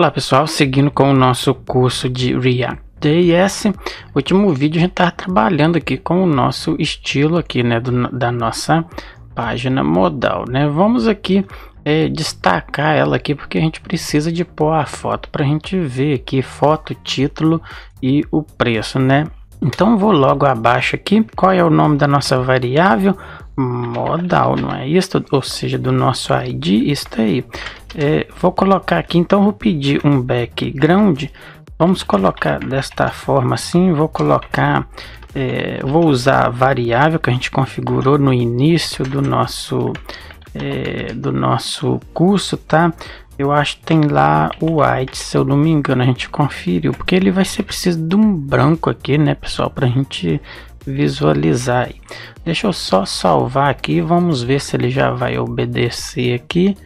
Olá pessoal, seguindo com o nosso curso de React último vídeo a gente estava trabalhando aqui com o nosso estilo aqui, né, do, da nossa página modal, né, vamos aqui é, destacar ela aqui porque a gente precisa de pôr a foto para a gente ver aqui foto, título e o preço, né, então vou logo abaixo aqui, qual é o nome da nossa variável, modal, não é isto? Ou seja, do nosso ID, isso aí. É, vou colocar aqui, então vou pedir um background. Vamos colocar desta forma assim, vou colocar, é, vou usar a variável que a gente configurou no início do nosso, é, do nosso curso, tá? Eu acho que tem lá o white, se eu não me engano, a gente conferiu, porque ele vai ser preciso de um branco aqui, né, pessoal, para a gente visualizar. Deixa eu só salvar aqui, vamos ver se ele já vai obedecer aqui.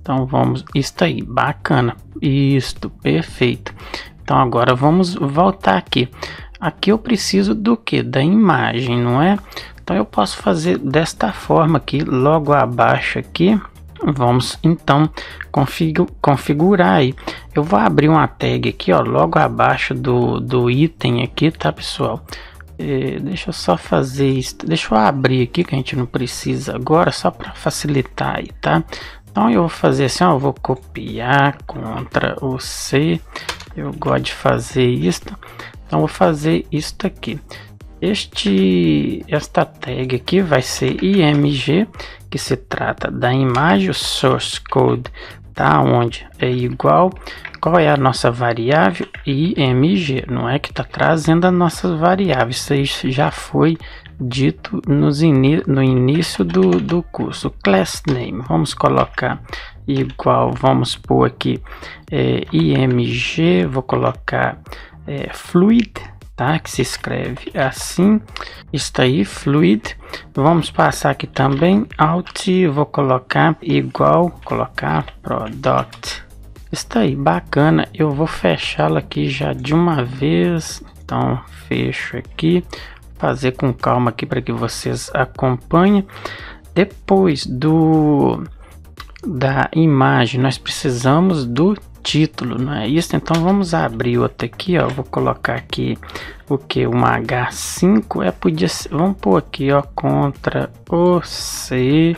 Então vamos, isso aí, bacana, isto, perfeito. Então agora vamos voltar aqui. Aqui eu preciso do que? Da imagem, não é? Então eu posso fazer desta forma aqui, logo abaixo aqui. Vamos então configu configurar aí. Eu vou abrir uma tag aqui, ó, logo abaixo do, do item aqui, tá pessoal? É, deixa eu só fazer isso. Deixa eu abrir aqui que a gente não precisa agora, só para facilitar aí, tá? Então eu vou fazer assim, ó, eu vou copiar contra o C. Eu gosto de fazer isto. Então vou fazer isto aqui. Este esta tag aqui vai ser img, que se trata da imagem source code tá onde é igual qual é a nossa variável img não é que está trazendo as nossas variáveis isso aí já foi dito nos no início do, do curso class name vamos colocar igual vamos por aqui é, img vou colocar é, fluid tá? Que se escreve assim. Está aí, fluid. Vamos passar aqui também alt, vou colocar igual, colocar product. Está aí, bacana. Eu vou fechá lo aqui já de uma vez. Então, fecho aqui. Fazer com calma aqui para que vocês acompanhem. Depois do da imagem, nós precisamos do título, não é isso? Então vamos abrir outro aqui, ó. Vou colocar aqui o que? Um H5 é podia ser, vamos pôr aqui, ó, contra o C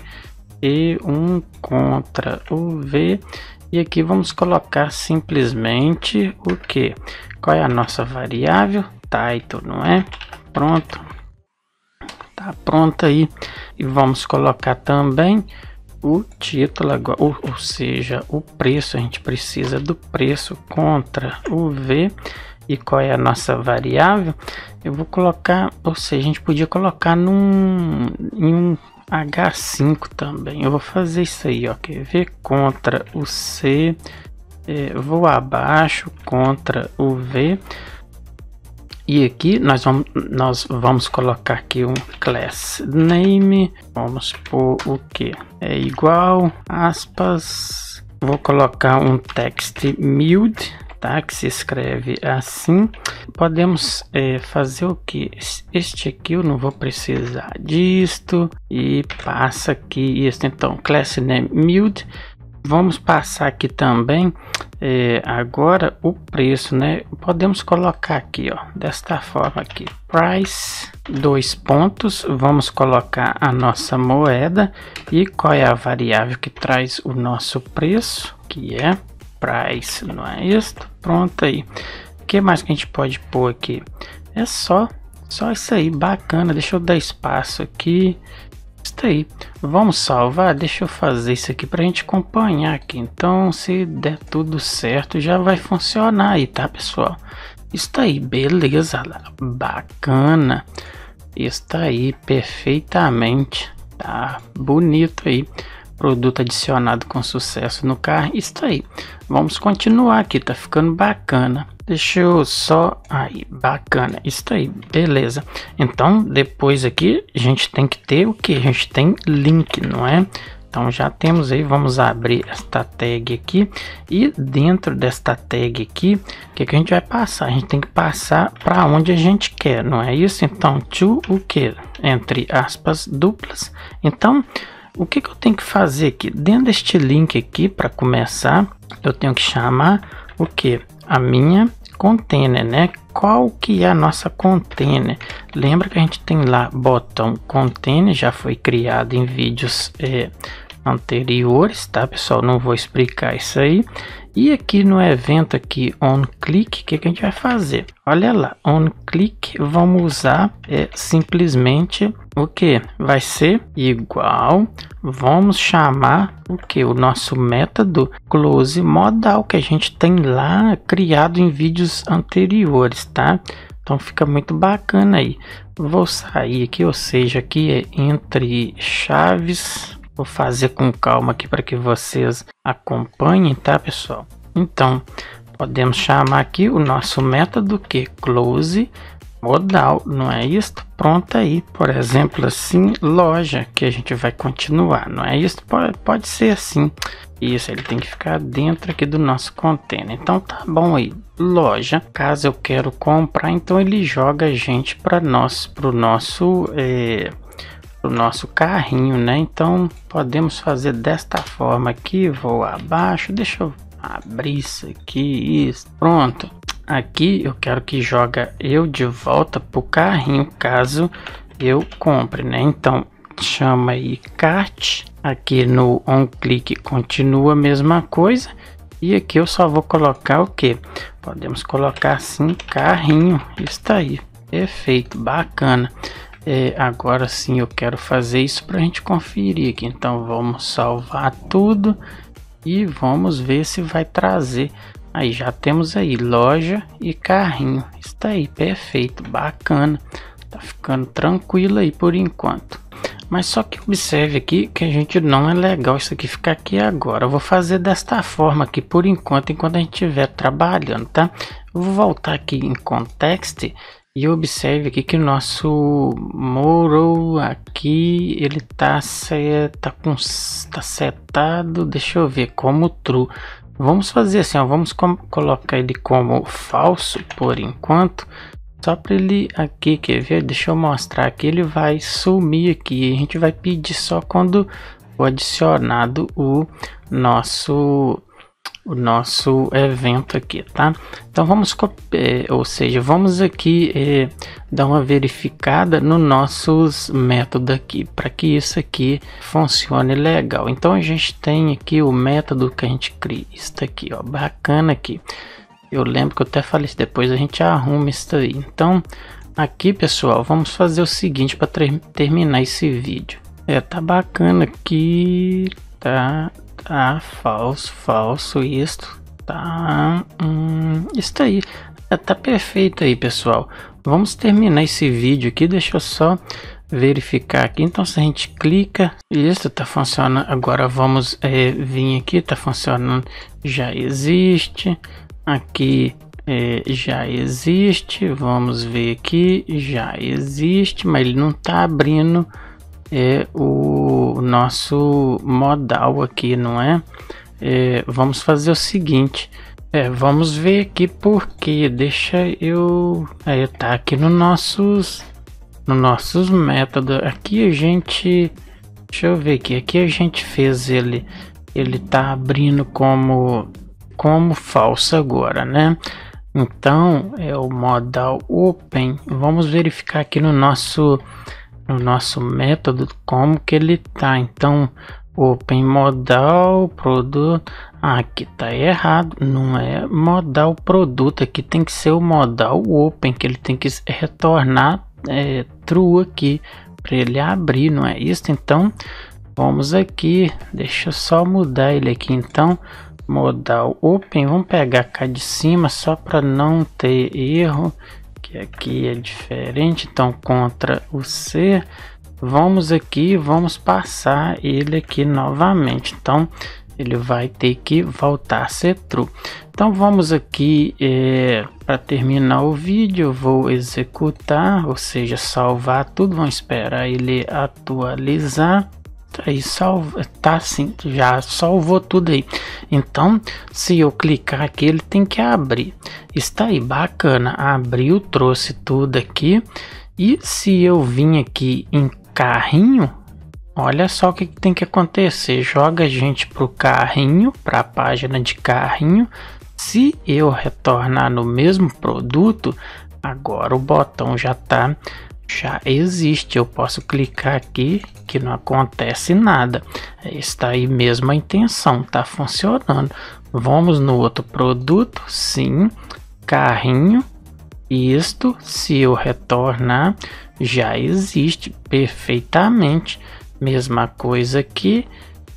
e um contra o V. E aqui vamos colocar simplesmente o que? Qual é a nossa variável? Title, não é? Pronto. Tá pronto aí. E vamos colocar também o título agora, ou, ou, seja, o preço, a gente precisa do preço contra o V e qual é a nossa variável, eu vou colocar, ou seja, a gente podia colocar num em um H5 também. Eu vou fazer isso aí, ó, que ver? Contra o C, é, vou abaixo contra o V e aqui nós vamos, nós vamos colocar aqui um class name. Vamos por o que? É igual, aspas. Vou colocar um text mild, tá? Que se escreve assim. Podemos é, fazer o que? Este aqui eu não vou precisar disto. E passa aqui isso. Então, class name mild Vamos passar aqui também é, agora o preço, né? Podemos colocar aqui, ó, desta forma aqui, price, dois pontos, vamos colocar a nossa moeda e qual é a variável que traz o nosso preço, que é price, não é isto? Pronto aí. O que mais que a gente pode pôr aqui? É só, só isso aí, bacana. Deixa eu dar espaço aqui está aí. Vamos salvar? Deixa eu fazer isso aqui para a gente acompanhar aqui. Então, se der tudo certo, já vai funcionar aí, tá, pessoal? Está aí, beleza, bacana. Está aí, perfeitamente. Tá bonito aí produto adicionado com sucesso no carro. Isso aí. Vamos continuar aqui, tá ficando bacana. Deixa eu só aí, bacana. Isso aí, beleza. Então, depois aqui a gente tem que ter o que? A gente tem link, não é? Então já temos aí, vamos abrir esta tag aqui e dentro desta tag aqui, o que, que a gente vai passar? A gente tem que passar para onde a gente quer, não é isso? Então to o que? Entre aspas duplas. Então o que, que eu tenho que fazer aqui? Dentro deste link aqui, para começar, eu tenho que chamar o que? A minha container, né? Qual que é a nossa container? Lembra que a gente tem lá botão container, já foi criado em vídeos é, anteriores, tá pessoal? Não vou explicar isso aí. E aqui no evento aqui onClick, o que, que, a gente vai fazer? Olha lá, onClick vamos usar é, simplesmente o que? Vai ser igual, vamos chamar o que? O nosso método close modal que a gente tem lá criado em vídeos anteriores, tá? Então fica muito bacana aí. Vou sair aqui, ou seja, aqui é entre chaves Vou fazer com calma aqui para que vocês acompanhem, tá, pessoal? Então, podemos chamar aqui o nosso método que close modal, não é isto? Pronto aí, por exemplo, assim, loja, que a gente vai continuar, não é isto? Pode, pode ser assim. Isso, ele tem que ficar dentro aqui do nosso container. Então tá bom aí, loja, caso eu quero comprar, então ele joga a gente para nós, para o nosso... Eh, o nosso carrinho, né? Então podemos fazer desta forma aqui, vou abaixo, deixa eu abrir isso aqui, isso, pronto. Aqui eu quero que joga eu de volta para o carrinho, caso eu compre, né? Então chama aí cart aqui no on click continua a mesma coisa. E aqui eu só vou colocar o que? Podemos colocar assim carrinho, está aí, perfeito, bacana. É, agora sim eu quero fazer isso para a gente conferir aqui. Então vamos salvar tudo e vamos ver se vai trazer. Aí já temos aí loja e carrinho. Está aí, perfeito, bacana. Tá ficando tranquilo aí por enquanto. Mas só que observe aqui que a gente não é legal isso aqui ficar aqui agora. Eu vou fazer desta forma aqui por enquanto, enquanto a gente estiver trabalhando, tá? Vou voltar aqui em context e observe aqui que o nosso Moro aqui ele tá, seta tá com, tá setado, deixa eu ver, como true. Vamos fazer assim, ó, vamos com, colocar ele como falso por enquanto. Só para ele aqui, quer ver? Deixa eu mostrar aqui, ele vai sumir aqui. A gente vai pedir só quando for adicionado o nosso o nosso evento aqui, tá? Então vamos, copiar, é, ou seja, vamos aqui é, dar uma verificada no nossos método aqui, para que isso aqui funcione legal. Então a gente tem aqui o método que a gente cria, está aqui, ó, bacana aqui. Eu lembro que eu até falei isso, depois a gente arruma isso aí. Então aqui, pessoal, vamos fazer o seguinte para ter terminar esse vídeo. É, tá bacana aqui, tá? Ah, falso, falso, isto. Tá. Hum, isso aí. Tá perfeito aí, pessoal. Vamos terminar esse vídeo aqui. Deixa eu só verificar aqui. Então, se a gente clica, isso tá funcionando. Agora vamos é, vir aqui. Tá funcionando. Já existe. Aqui é, já existe. Vamos ver aqui. Já existe, mas ele não tá abrindo é o nosso modal aqui, não é? é vamos fazer o seguinte. É, vamos ver aqui porque deixa eu aí tá aqui no nossos no nossos métodos aqui a gente deixa eu ver aqui aqui a gente fez ele ele tá abrindo como como falso agora né então é o modal open vamos verificar aqui no nosso no nosso método como que ele tá. Então, open modal produto ah, aqui tá errado, não é modal produto, aqui tem que ser o modal open que ele tem que retornar é, true aqui para ele abrir, não é isso? Então, vamos aqui, deixa eu só mudar ele aqui então modal open, vamos pegar cá de cima só para não ter erro que aqui é diferente, então contra o C, vamos aqui, vamos passar ele aqui novamente, então ele vai ter que voltar a ser true. Então vamos aqui, é, para terminar o vídeo, vou executar, ou seja, salvar tudo, vamos esperar ele atualizar aí salva, tá sim, já salvou tudo aí. Então, se eu clicar aqui, ele tem que abrir. Está aí, bacana, abriu, trouxe tudo aqui. E se eu vim aqui em carrinho, olha só o que, que tem que acontecer. Joga a gente pro carrinho, para a página de carrinho. Se eu retornar no mesmo produto, agora o botão já está já existe. Eu posso clicar aqui que não acontece nada. Está aí mesmo a intenção, está funcionando. Vamos no outro produto, sim, carrinho. Isto, se eu retornar, já existe perfeitamente. Mesma coisa aqui.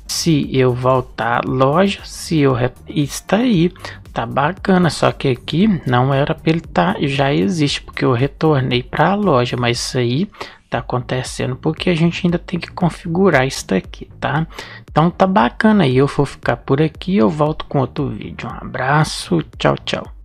Se eu voltar à loja, se eu está aí, tá bacana, só que aqui não era para ele tá, já existe, porque eu retornei para a loja, mas isso aí tá acontecendo porque a gente ainda tem que configurar isso daqui, tá? Então tá bacana aí, eu vou ficar por aqui, eu volto com outro vídeo. Um abraço, tchau, tchau.